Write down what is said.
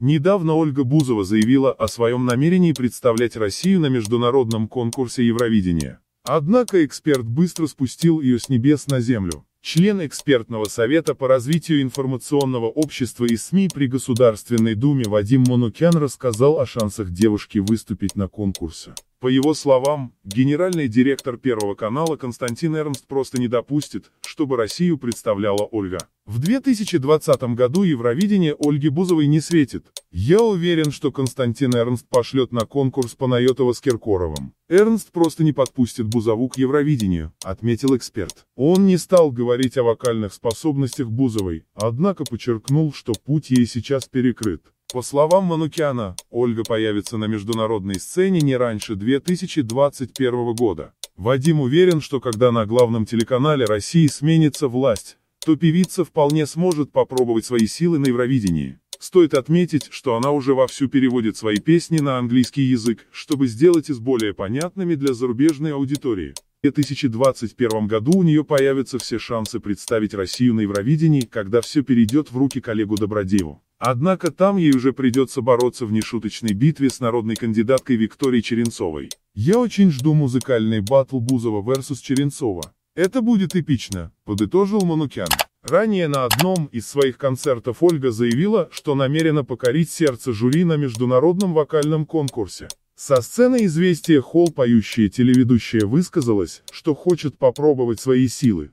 Недавно Ольга Бузова заявила о своем намерении представлять Россию на международном конкурсе Евровидения. Однако эксперт быстро спустил ее с небес на землю. Член экспертного совета по развитию информационного общества и СМИ при Государственной Думе Вадим Манукян рассказал о шансах девушки выступить на конкурсе. По его словам, генеральный директор Первого канала Константин Эрнст просто не допустит, чтобы Россию представляла Ольга. В 2020 году Евровидение Ольги Бузовой не светит. Я уверен, что Константин Эрнст пошлет на конкурс Панайотова с Киркоровым. Эрнст просто не подпустит Бузову к Евровидению, отметил эксперт. Он не стал говорить о вокальных способностях Бузовой, однако подчеркнул, что путь ей сейчас перекрыт. По словам Манукяна, Ольга появится на международной сцене не раньше 2021 года. Вадим уверен, что когда на главном телеканале России сменится власть, то певица вполне сможет попробовать свои силы на Евровидении. Стоит отметить, что она уже вовсю переводит свои песни на английский язык, чтобы сделать их более понятными для зарубежной аудитории. В 2021 году у нее появятся все шансы представить Россию на Евровидении, когда все перейдет в руки коллегу Добродееву. Однако там ей уже придется бороться в нешуточной битве с народной кандидаткой Викторией Черенцовой. Я очень жду музыкальный батл Бузова versus Черенцова. Это будет эпично, подытожил Манукян. Ранее на одном из своих концертов Ольга заявила, что намерена покорить сердце жюри на международном вокальном конкурсе. Со сцены «Известия Холл» поющая телеведущая высказалась, что хочет попробовать свои силы.